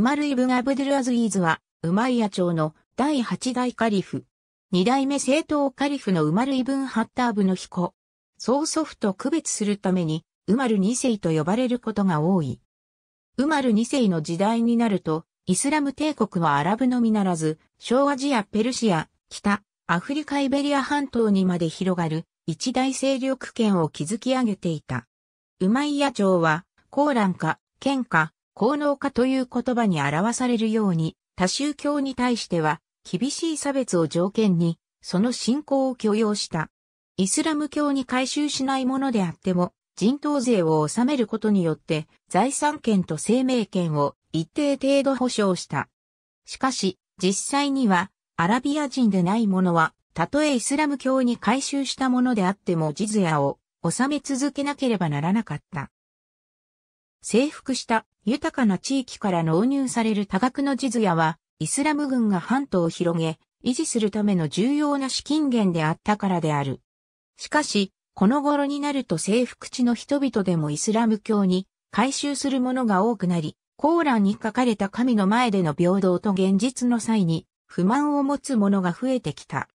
ウマル・イブン・アブドゥル・アズイーズは、ウマイヤ朝の第8代カリフ。2代目正統カリフのウマル・イブン・ハッターブの彦。曽祖父と区別するために、ウマル2世と呼ばれることが多い。ウマル2世の時代になると、イスラム帝国はアラブのみならず、小アジア、ペルシア、北、アフリカイベリア半島にまで広がる一大勢力圏を築き上げていた。ウマイヤ朝は、コーランか、ケか、効能化という言葉に表されるように、多宗教に対しては、厳しい差別を条件に、その信仰を許容した。イスラム教に改宗しないものであっても、人頭税を納めることによって、財産権と生命権を一定程度保障した。しかし、実際には、アラビア人でないものは、たとえイスラム教に改宗したものであってもジズヤを納め続けなければならなかった。征服した豊かな地域から納入される多額の地図屋は、イスラム軍が半島を広げ、維持するための重要な資金源であったからである。しかし、この頃になると征服地の人々でもイスラム教に回収するものが多くなり、コーランに書かれた神の前での平等と現実の際に不満を持つ者が増えてきた。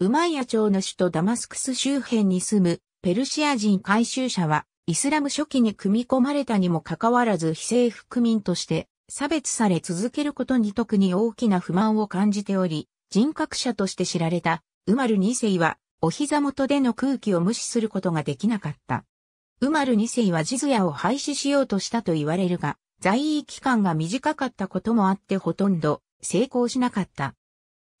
ウマイヤ朝の首都ダマスクス周辺に住むペルシア人回収者はイスラム初期に組み込まれたにもかかわらず非政府区民として差別され続けることに特に大きな不満を感じており、人格者として知られたウマル2世はお膝元での空気を無視することができなかった。ウマル2世はジズヤを廃止しようとしたと言われるが、在位期間が短かったこともあってほとんど成功しなかった。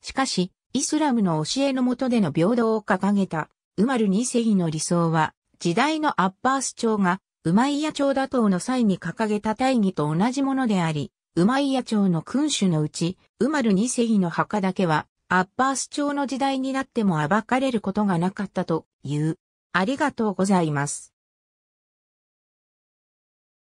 しかし、イスラムの教えの下での平等を掲げたウマル2世の理想は時代のアッパース朝が、ウマイヤ朝打倒の際に掲げた大義と同じものであり、ウマイヤ朝の君主のうち、ウマル2世の墓だけは、アッパース朝の時代になっても暴かれることがなかったという。ありがとうございます。